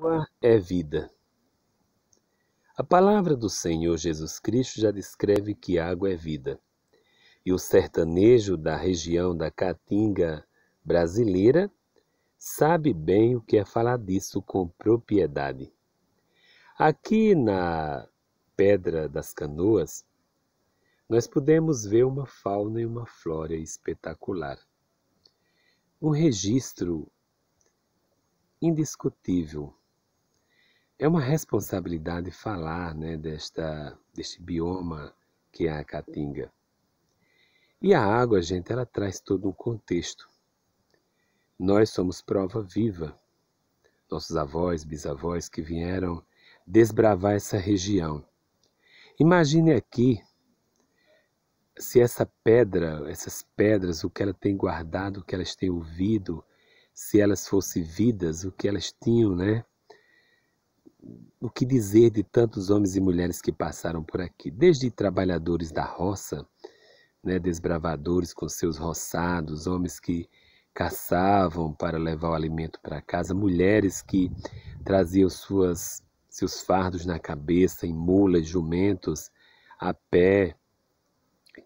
Água é vida. A palavra do Senhor Jesus Cristo já descreve que água é vida. E o sertanejo da região da Caatinga brasileira sabe bem o que é falar disso com propriedade. Aqui na Pedra das Canoas, nós podemos ver uma fauna e uma flora espetacular. Um registro indiscutível é uma responsabilidade falar né, desta, deste bioma que é a Caatinga. E a água, gente, ela traz todo um contexto. Nós somos prova viva. Nossos avós, bisavós que vieram desbravar essa região. Imagine aqui se essa pedra, essas pedras, o que ela tem guardado, o que elas têm ouvido, se elas fossem vidas, o que elas tinham, né? o que dizer de tantos homens e mulheres que passaram por aqui, desde trabalhadores da roça, né, desbravadores com seus roçados, homens que caçavam para levar o alimento para casa, mulheres que traziam suas, seus fardos na cabeça, em mulas, jumentos, a pé,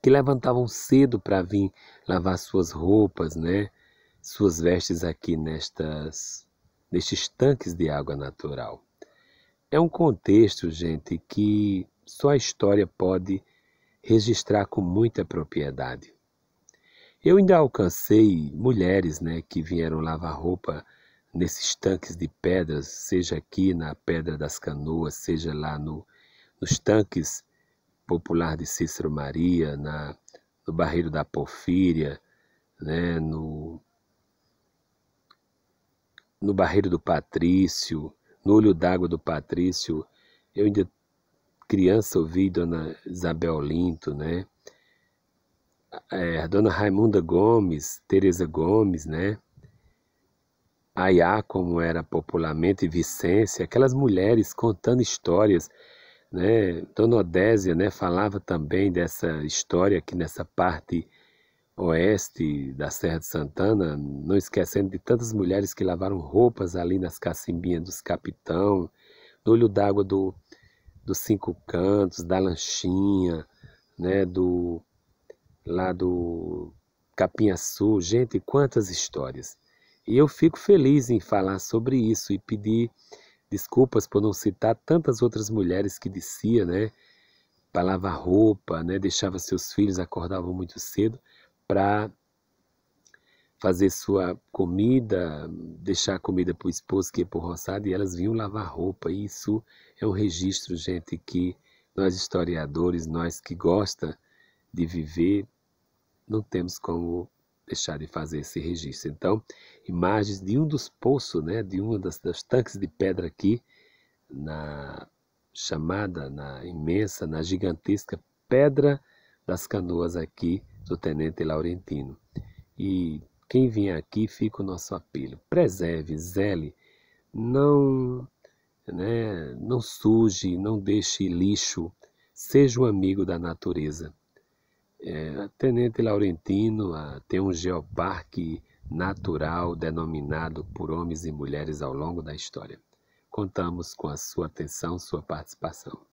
que levantavam cedo para vir lavar suas roupas, né, suas vestes aqui nestas, nestes tanques de água natural. É um contexto, gente, que só a história pode registrar com muita propriedade. Eu ainda alcancei mulheres né, que vieram lavar roupa nesses tanques de pedras, seja aqui na Pedra das Canoas, seja lá no, nos tanques popular de Cícero Maria, na, no Barreiro da Porfíria, né, no, no Barreiro do Patrício, no olho d'água do Patrício, eu ainda criança ouvi Dona Isabel Linto, né? É, Dona Raimunda Gomes, Teresa Gomes, né? aiá como era popularmente, e Vicência, aquelas mulheres contando histórias, né? Dona Odésia, né, falava também dessa história aqui nessa parte oeste da Serra de Santana, não esquecendo de tantas mulheres que lavaram roupas ali nas cacimbinhas dos capitão, do olho d'água do, dos Cinco Cantos, da Lanchinha, né, do, lá do Capinha Sul. Gente, quantas histórias! E eu fico feliz em falar sobre isso e pedir desculpas por não citar tantas outras mulheres que descia, né? Para lavar roupa, né? Deixava seus filhos, acordavam muito cedo para fazer sua comida, deixar comida para o esposo que ia é para o roçado, e elas vinham lavar roupa. E isso é um registro, gente, que nós historiadores, nós que gosta de viver, não temos como deixar de fazer esse registro. Então, imagens de um dos poços, né, de uma das, das tanques de pedra aqui, na chamada, na imensa, na gigantesca Pedra das Canoas aqui, do Tenente Laurentino. E quem vem aqui, fica o nosso apelo. Preserve, zele, não, né, não suje, não deixe lixo, seja um amigo da natureza. É, Tenente Laurentino a, ah, tem um geoparque natural denominado por homens e mulheres ao longo da história. Contamos com a sua atenção, sua participação.